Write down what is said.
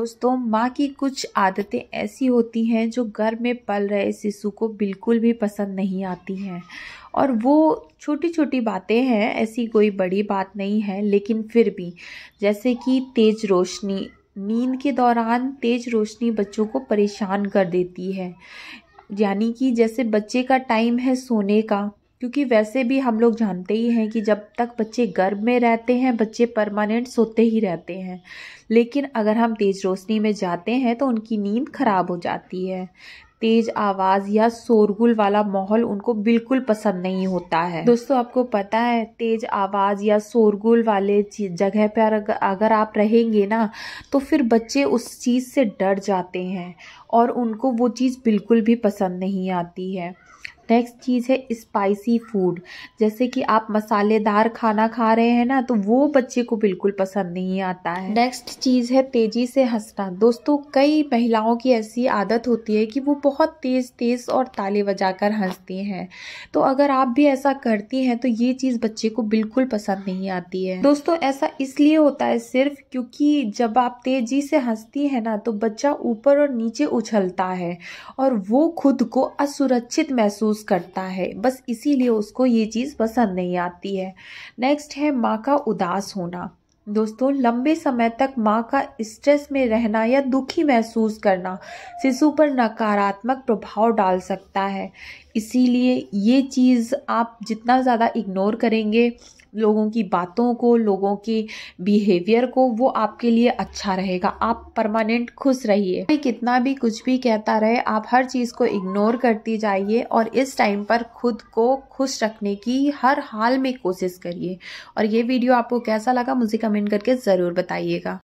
दोस्तों माँ की कुछ आदतें ऐसी होती हैं जो घर में पल रहे शिशु को बिल्कुल भी पसंद नहीं आती हैं और वो छोटी छोटी बातें हैं ऐसी कोई बड़ी बात नहीं है लेकिन फिर भी जैसे कि तेज़ रोशनी नींद के दौरान तेज़ रोशनी बच्चों को परेशान कर देती है यानी कि जैसे बच्चे का टाइम है सोने का क्योंकि वैसे भी हम लोग जानते ही हैं कि जब तक बच्चे गर्भ में रहते हैं बच्चे परमानेंट सोते ही रहते हैं लेकिन अगर हम तेज़ रोशनी में जाते हैं तो उनकी नींद ख़राब हो जाती है तेज आवाज़ या शोरगुल वाला माहौल उनको बिल्कुल पसंद नहीं होता है दोस्तों आपको पता है तेज आवाज़ या शोरगुल वाले जगह पर अगर आप रहेंगे ना तो फिर बच्चे उस चीज़ से डर जाते हैं और उनको वो चीज़ बिल्कुल भी पसंद नहीं आती है नेक्स्ट चीज़ है स्पाइसी फूड जैसे कि आप मसालेदार खाना खा रहे हैं ना तो वो बच्चे को बिल्कुल पसंद नहीं आता है नेक्स्ट चीज़ है तेज़ी से हंसना दोस्तों कई महिलाओं की ऐसी आदत होती है कि वो बहुत तेज़ तेज़ और ताले बजाकर हंसती हैं तो अगर आप भी ऐसा करती हैं तो ये चीज़ बच्चे को बिल्कुल पसंद नहीं आती है दोस्तों ऐसा इसलिए होता है सिर्फ क्योंकि जब आप तेज़ी से हंसती हैं ना तो बच्चा ऊपर और नीचे उछलता है और वो खुद को असुरक्षित महसूस यूज़ करता है बस इसीलिए उसको ये चीज़ पसंद नहीं आती है नेक्स्ट है माँ का उदास होना दोस्तों लंबे समय तक माँ का स्ट्रेस में रहना या दुखी महसूस करना शिशु पर नकारात्मक प्रभाव डाल सकता है इसीलिए ये चीज़ आप जितना ज़्यादा इग्नोर करेंगे लोगों की बातों को लोगों के बिहेवियर को वो आपके लिए अच्छा रहेगा आप परमानेंट खुश रहिए कोई कितना भी कुछ भी कहता रहे आप हर चीज़ को इग्नोर करती जाइए और इस टाइम पर खुद को खुश रखने की हर हाल में कोशिश करिए और ये वीडियो आपको कैसा लगा मुझे कमेंट करके ज़रूर बताइएगा